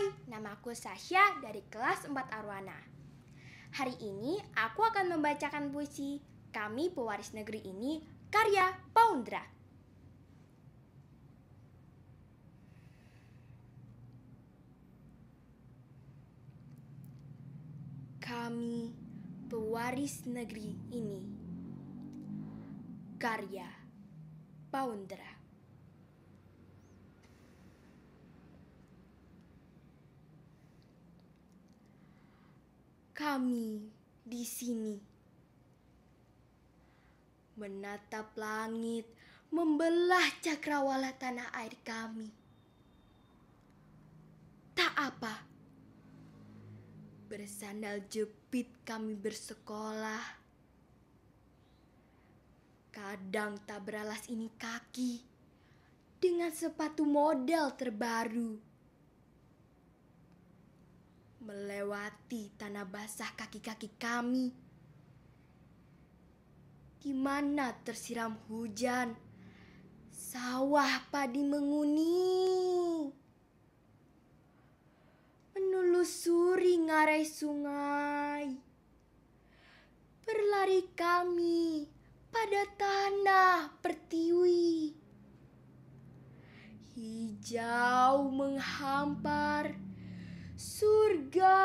Hai, nama aku Sasha dari kelas 4 Arwana. Hari ini aku akan membacakan puisi Kami Pewaris Negeri Ini karya Paundra. Kami pewaris negeri ini karya Paundra. kami di sini. Menatap langit, membelah cakrawala tanah air kami. Tak apa. Bersandal jepit kami bersekolah. Kadang tak beralas ini kaki dengan sepatu model terbaru melewati tanah basah kaki-kaki kami, di mana tersiram hujan, sawah padi menguning, menelusuri ngarai sungai, berlari kami pada tanah pertiwi. Hijau menghampar surga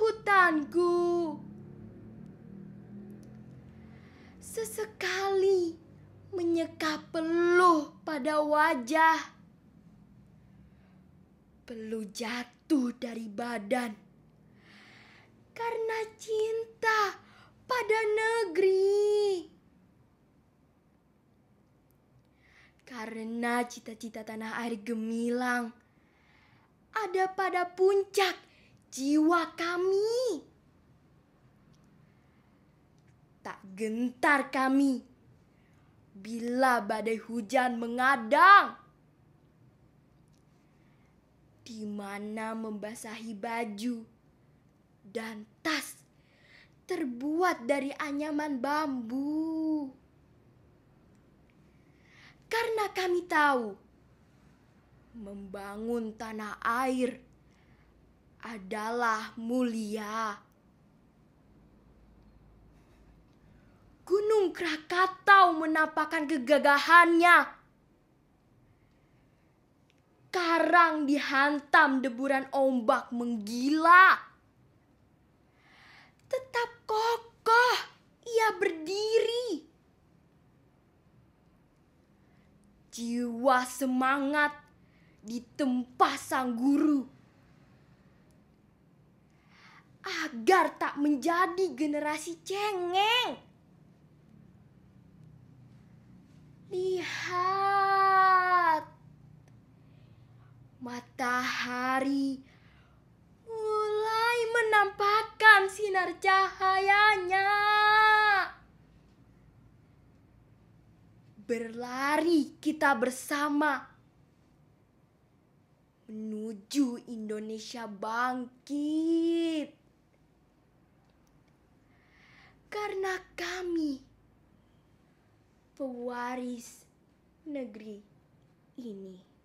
hutanku. Sesekali menyeka peluh pada wajah. Peluh jatuh dari badan. Karena cinta pada negeri. Karena cita-cita tanah air gemilang ada pada puncak jiwa kami. Tak gentar kami bila badai hujan mengadang. Di mana membasahi baju dan tas terbuat dari anyaman bambu. Karena kami tahu membangun tanah air adalah mulia. Gunung Krakatau menampakkan kegagahannya. Karang dihantam deburan ombak menggila. Tetap kokoh ia berdiri. Jiwa semangat ditempa sang guru agar tak menjadi generasi cengeng. Lihat matahari mulai menampakkan sinar cahayanya. Berlari kita bersama menuju Indonesia bangkit. Karena kami pewaris negeri ini.